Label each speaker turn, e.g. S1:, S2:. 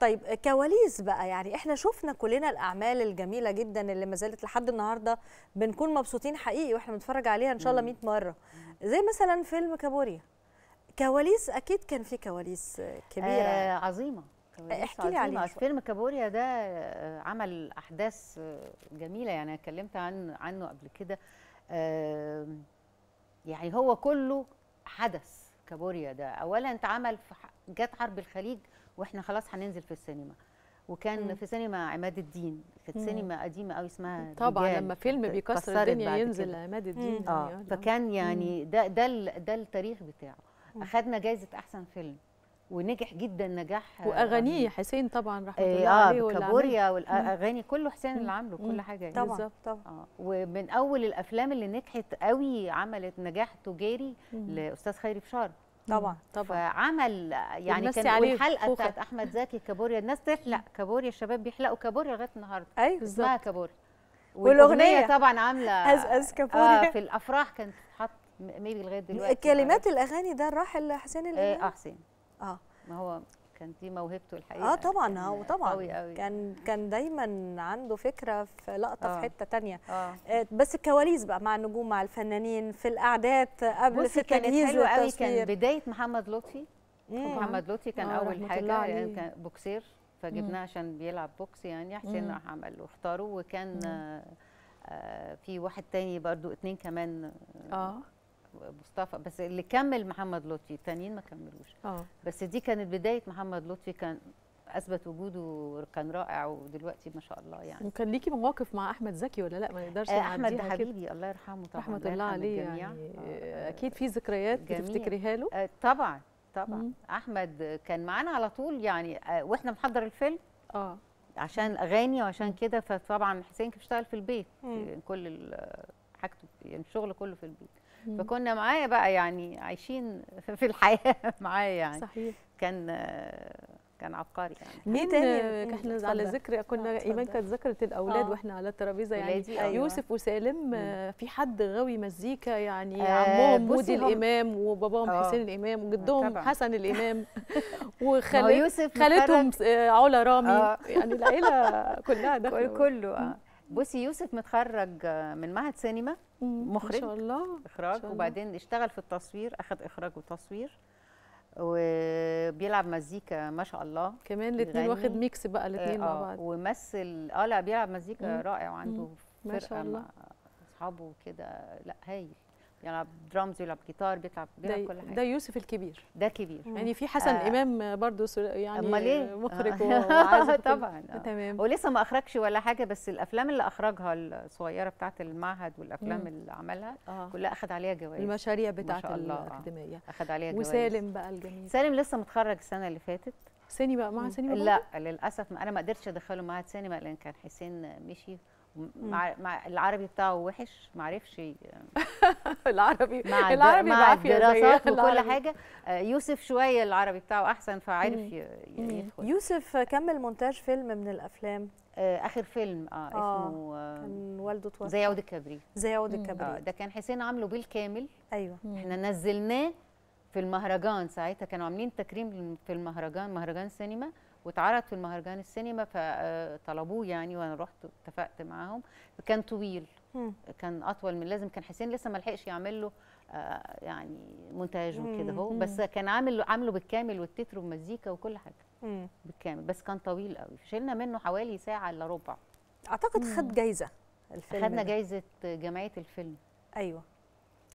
S1: طيب كواليس بقى يعني احنا شفنا كلنا الاعمال الجميله جدا اللي ما زالت لحد النهارده بنكون مبسوطين حقيقي واحنا بنتفرج عليها ان شاء الله 100 مره زي مثلا فيلم كابوريا كواليس اكيد كان في كواليس كبيره يعني. آه عظيمه احكي لي عليه فيلم كابوريا ده آه، عمل احداث آه، جميله يعني اتكلمت عن عنه قبل كده آه، يعني هو كله حدث كابوريا ده اولا اتعمل في جت حرب الخليج واحنا خلاص هننزل في السينما وكان مم. في سينما عماد الدين كانت سينما قديمة قوي اسمها طبعا لما فيلم بيكسر الدنيا ينزل عماد الدين اه فكان يعني ده ده ده التاريخ بتاعه اخذنا جايزة احسن فيلم ونجح جدا نجاح واغانيه آه حسين طبعا رحمه آه عليه اه كابوريا والاغاني كله حسين اللي عامله كل حاجه يعني طبعا بالظبط طبعا آه ومن اول الافلام اللي نجحت قوي عملت نجاح تجاري لاستاذ خيري بشار طبعا طبعا فعمل يعني كان الحلقه بتاعت احمد زكي كابوريا الناس تحلق كابوريا الشباب بيحلقوا كابوريا لغايه النهارده ايوه اسمها كابوريا والاغنيه طبعا عامله از از كابوريا آه في الافراح كانت بتتحط ميبي لغايه دلوقتي كلمات الاغاني ده راح لحسين اللي آه،, اه حسين اه ما هو كان دي موهبته الحقيقه اه طبعا هو آه، طبعا قوي قوي. كان كان دايما عنده فكره في لقطه آه. في حته تانية آه. آه. بس الكواليس بقى مع النجوم مع الفنانين في القعدات قبل في التجهيز والتصوير كان بدايه محمد لطفي محمد لطفي كان آه اول حاجه يعني كان بوكسير فجبناه عشان بيلعب بوكس يعني حسين راح عمل واختاره وكان آه،, آه في واحد تاني برضو اتنين كمان اه مصطفى بس اللي كمل محمد لطفي التانيين ما كملوش اه بس دي كانت بدايه محمد لطفي كان اثبت وجوده كان رائع ودلوقتي ما شاء الله يعني وكان ليكي مواقف مع احمد زكي ولا لا ما نقدرش آه، احمد ده حبيبي كده. الله يرحمه طبعا رحمه الله عليه يعني آه. اكيد في ذكريات بتفتكريها له آه، طبعا طبعا مم. احمد كان معانا على طول يعني واحنا بنحضر الفيلم اه عشان اغاني وعشان كده فطبعا حسين كان بيشتغل في البيت مم. كل حاجته يعني الشغل كله في البيت فكنا معايا بقى يعني عايشين في الحياه معايا يعني صحيح كان كان عبقري يعني مين تاني احنا على ذكر كنا ايمان كانت ذكرت الاولاد آه. واحنا على الترابيزه يعني أيوة. يوسف وسالم مم. في حد غاوي مزيكا يعني آه عمهم مودي الامام وباباهم آه. حسين الامام وجدهم طبعا. حسن الامام وخالتهم خالتهم آه، علا رامي آه. يعني العيله كلها ده كله اه بصي يوسف متخرج من معهد سينما مخرج ان شاء الله اخراج شاء الله. وبعدين اشتغل في التصوير اخذ اخراج وتصوير وبيلعب مزيكا ما شاء الله كمان الاثنين واخد ميكس بقى الاثنين مع آه، بعض ومثل اه لا بيلعب مزيكا مم. رائع وعنده
S2: فرقه ما شاء الله. مع
S1: اصحابه وكده لا هايل يلعب درامز بيلعب جيتار بيلعب بيلعب كل حاجه ده يوسف الكبير ده كبير مم. يعني في آه. حسن آه. امام برضو يعني امال ايه مخرج آه. طبعا آه. تمام ولسه ما اخرجش ولا حاجه بس الافلام اللي اخرجها الصغيره بتاعه المعهد والافلام مم. اللي عملها آه. كلها اخذ عليها جوائز المشاريع بتاعه آه. الاكاديميه اخذ عليها جوائز وسالم بقى الجميل سالم لسه متخرج السنه اللي فاتت بقى مع ثاني لا للاسف انا ما قدرتش ادخله معهد ثاني لان كان حسين مشي مع مع العربي بتاعه وحش ما عرفش العربي مع العربي مع الدراسات وكل العربي. حاجه آه، يوسف شويه العربي بتاعه احسن فعرف يدخل يوسف كمل مونتاج فيلم من الافلام آه، اخر فيلم اه, آه اسمه آه كان والده توفى زي عود الكبري زي عود الكبري آه ده كان حسين عامله بالكامل ايوه مم. احنا نزلناه في المهرجان ساعتها كانوا عاملين تكريم في المهرجان مهرجان سينما واتعرض في المهرجان السينما فطلبوه يعني وانا رحت اتفقت معاهم كان طويل كان اطول من لازم كان حسين لسه ما لحقش يعمل له آه، يعني مونتاج وكده هو بس كان عامل عامله بالكامل والتتر والمزيكا وكل حاجه بالكامل بس كان طويل قوي شلنا منه حوالي ساعه الا ربع اعتقد خد جايزه الفيلم خدنا جايزه جمعيه الفيلم ايوه